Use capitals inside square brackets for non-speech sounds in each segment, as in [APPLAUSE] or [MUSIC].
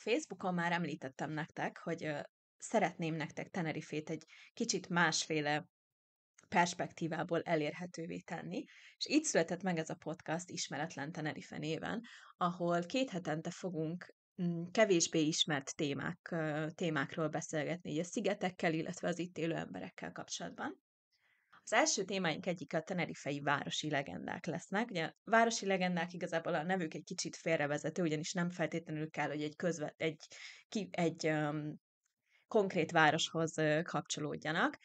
Facebookon már említettem nektek, hogy szeretném nektek Tenerifét egy kicsit másféle perspektívából elérhetővé tenni, és így született meg ez a podcast Ismeretlen Tenerife néven, ahol két hetente fogunk mm, kevésbé ismert témák, témákról beszélgetni, így a szigetekkel, illetve az itt élő emberekkel kapcsolatban. Az első témáink egyik a tenerifei városi legendák lesznek. Ugye városi legendák igazából a nevük egy kicsit félrevezető, ugyanis nem feltétlenül kell, hogy egy közvet, egy, ki, egy um, konkrét városhoz uh, kapcsolódjanak.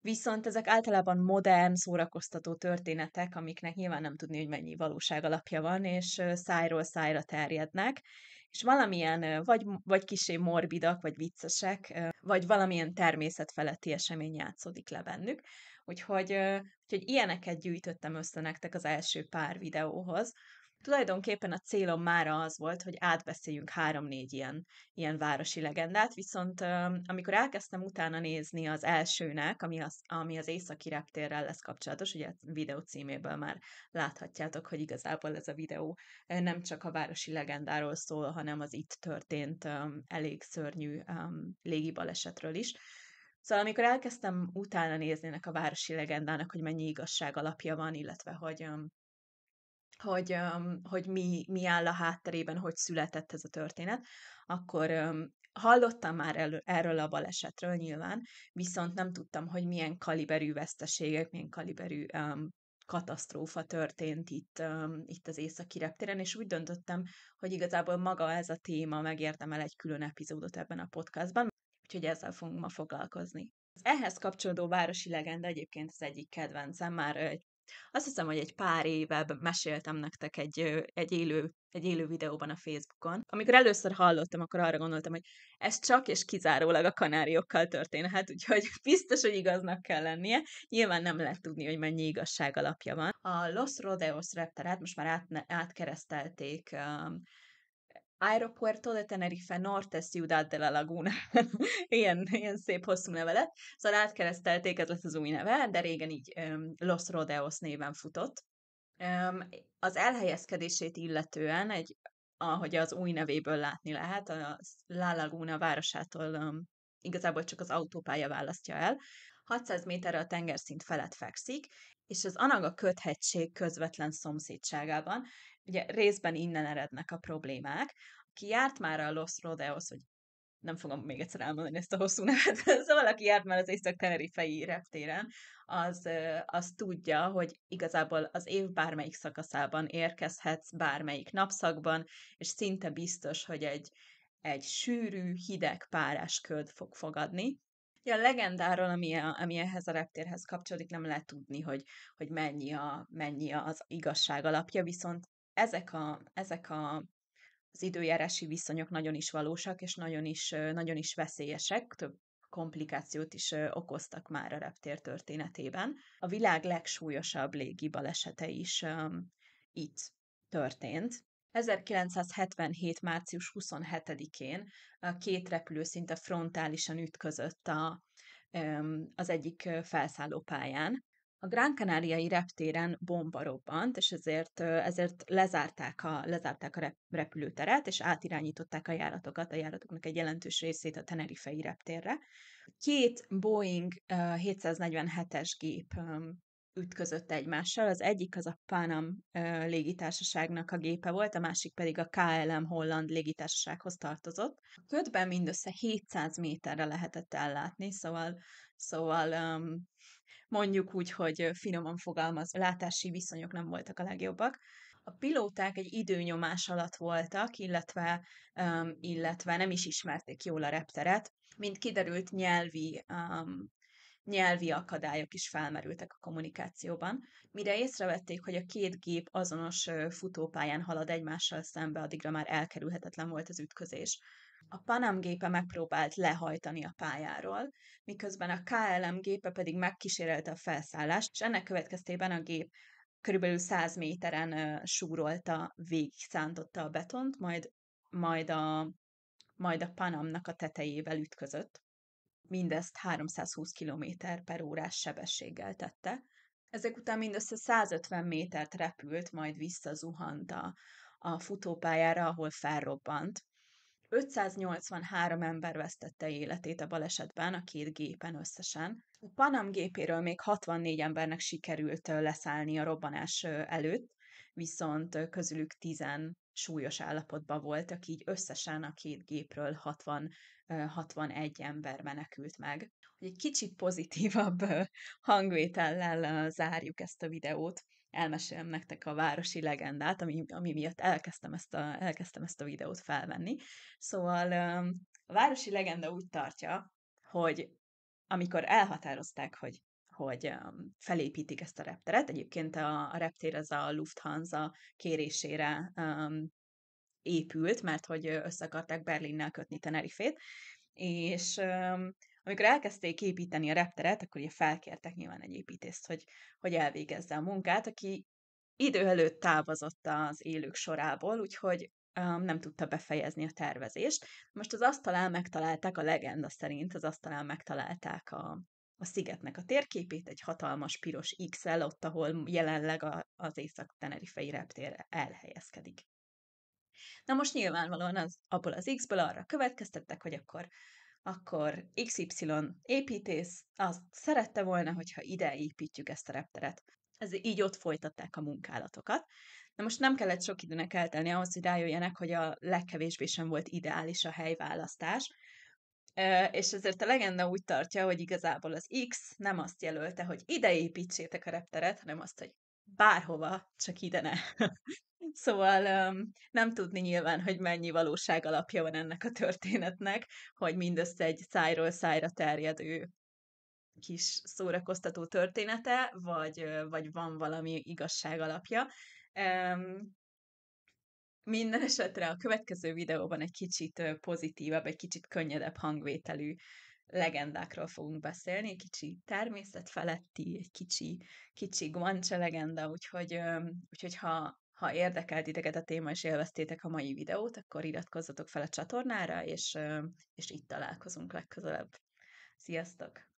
Viszont ezek általában modern, szórakoztató történetek, amiknek nyilván nem tudni, hogy mennyi valóság alapja van, és szájról szájra terjednek, és valamilyen vagy, vagy kisé morbidak, vagy viccesek, vagy valamilyen természetfeletti esemény játszódik le bennük. Úgyhogy, úgyhogy ilyeneket gyűjtöttem össze nektek az első pár videóhoz. Tulajdonképpen a célom mára az volt, hogy átbeszéljünk három-négy ilyen, ilyen városi legendát, viszont amikor elkezdtem utána nézni az elsőnek, ami az, ami az északi reptérrel lesz kapcsolatos, ugye a videó címéből már láthatjátok, hogy igazából ez a videó nem csak a városi legendáról szól, hanem az itt történt elég szörnyű légibalesetről is Szóval amikor elkezdtem utána nézni ennek a városi legendának, hogy mennyi igazság alapja van, illetve hogy hogy, hogy mi, mi áll a hátterében, hogy született ez a történet, akkor hallottam már el erről a balesetről nyilván, viszont nem tudtam, hogy milyen kaliberű veszteségek, milyen kaliberű um, katasztrófa történt itt, um, itt az északi reptéren, és úgy döntöttem, hogy igazából maga ez a téma megérdemel egy külön epizódot ebben a podcastban, úgyhogy ezzel fogunk ma foglalkozni. Az ehhez kapcsolódó városi legenda egyébként az egyik kedvencem, már azt hiszem, hogy egy pár éve meséltem nektek egy, egy, élő, egy élő videóban a Facebookon. Amikor először hallottam, akkor arra gondoltam, hogy ez csak és kizárólag a kanáriokkal történhet, úgyhogy [LAUGHS] biztos, hogy igaznak kell lennie. Nyilván nem lehet tudni, hogy mennyi igazság alapja van. A Los Rodeos repterát most már át, átkeresztelték um, Aeropuerto de Tenerife Norte, Ciudad de la Laguna. [LAUGHS] ilyen, ilyen szép hosszú neve lett. Szóval átkeresztelték, ez lett az új neve, de régen így um, Los Rodeos néven futott. Um, az elhelyezkedését illetően, egy, ahogy az új nevéből látni lehet, a La Laguna városától um, igazából csak az autópálya választja el, 600 méterre a tengerszint felett fekszik, és az Anaga köthegység közvetlen szomszédságában, ugye részben innen erednek a problémák, aki járt már a Los Rodeos, hogy nem fogom még egyszer elmondani ezt a hosszú nevet, [LAUGHS] szóval aki járt már az észak fei reptéren, az, az tudja, hogy igazából az év bármelyik szakaszában érkezhetsz, bármelyik napszakban, és szinte biztos, hogy egy, egy sűrű, hideg párás köd fog fogadni, Ugye a legendáról, ami, a, ami ehhez a reptérhez kapcsolódik, nem lehet tudni, hogy, hogy mennyi, a, mennyi az igazság alapja, viszont ezek, a, ezek a, az időjárási viszonyok nagyon is valósak, és nagyon is, nagyon is veszélyesek, több komplikációt is okoztak már a reptér történetében. A világ legsúlyosabb légi balesete is um, itt történt, 1977. március 27-én két repülő szinte frontálisan ütközött a, az egyik felszállópályán. A Gran Canariai reptéren bomba robbant, és ezért, ezért lezárták, a, lezárták a repülőteret, és átirányították a járatokat, a járatoknak egy jelentős részét a Tenerifei reptérre. Két Boeing 747-es gép ütközött egymással. Az egyik az a Panam ö, légitársaságnak a gépe volt, a másik pedig a KLM holland légitársasághoz tartozott. A ködben mindössze 700 méterre lehetett ellátni, szóval, szóval um, mondjuk úgy, hogy finoman fogalmaz, látási viszonyok nem voltak a legjobbak. A pilóták egy időnyomás alatt voltak, illetve, um, illetve nem is ismerték jól a repteret. Mint kiderült, nyelvi um, nyelvi akadályok is felmerültek a kommunikációban. Mire észrevették, hogy a két gép azonos futópályán halad egymással szembe, addigra már elkerülhetetlen volt az ütközés. A Panam gépe megpróbált lehajtani a pályáról, miközben a KLM gépe pedig megkísérelte a felszállást, és ennek következtében a gép körülbelül 100 méteren súrolta, végig szántotta a betont, majd, majd a majd a Panamnak a tetejével ütközött mindezt 320 km per órás sebességgel tette. Ezek után mindössze 150 métert repült, majd visszazuhant a, a futópályára, ahol felrobbant. 583 ember vesztette életét a balesetben, a két gépen összesen. A Panam gépéről még 64 embernek sikerült leszállni a robbanás előtt, viszont közülük tizen súlyos állapotban voltak, így összesen a két gépről 60, 61 ember menekült meg. Hogy egy kicsit pozitívabb hangvétellel zárjuk ezt a videót, elmesélem nektek a városi legendát, ami, ami miatt elkezdtem ezt, a, elkezdtem ezt a videót felvenni. Szóval a városi legenda úgy tartja, hogy amikor elhatározták, hogy hogy felépítik ezt a repteret. Egyébként a, a reptér az a Lufthansa kérésére um, épült, mert hogy össze akarták Berlinnel kötni Tenerifét, és um, amikor elkezdték építeni a repteret, akkor ugye felkértek nyilván egy építést, hogy, hogy elvégezze a munkát, aki idő előtt távozott az élők sorából, úgyhogy um, nem tudta befejezni a tervezést. Most az asztalán megtalálták, a legenda szerint az asztalán megtalálták a, a szigetnek a térképét, egy hatalmas piros x ott, ahol jelenleg a, az Észak-Tenerifei reptér elhelyezkedik. Na most nyilvánvalóan az, abból az X-ből arra következtettek, hogy akkor akkor XY építész azt szerette volna, hogyha ide építjük ezt a repteret. Ez így ott folytatták a munkálatokat. Na most nem kellett sok időnek eltelni ahhoz, hogy rájöjjenek, hogy a legkevésbé sem volt ideális a helyválasztás, és ezért a legenda úgy tartja, hogy igazából az X nem azt jelölte, hogy ide építsétek a repteret, hanem azt, hogy bárhova, csak ide ne. [LAUGHS] szóval nem tudni nyilván, hogy mennyi valóság alapja van ennek a történetnek, hogy mindössze egy szájról szájra terjedő kis szórakoztató története, vagy, vagy van valami igazság alapja. Minden esetre a következő videóban egy kicsit pozitívabb, egy kicsit könnyedebb hangvételű legendákról fogunk beszélni, egy kicsi természetfeletti, egy kicsi, kicsi guancse legenda, úgyhogy, úgyhogy ha, ha érdekelt ideget a téma és élveztétek a mai videót, akkor iratkozzatok fel a csatornára, és, és itt találkozunk legközelebb. Sziasztok!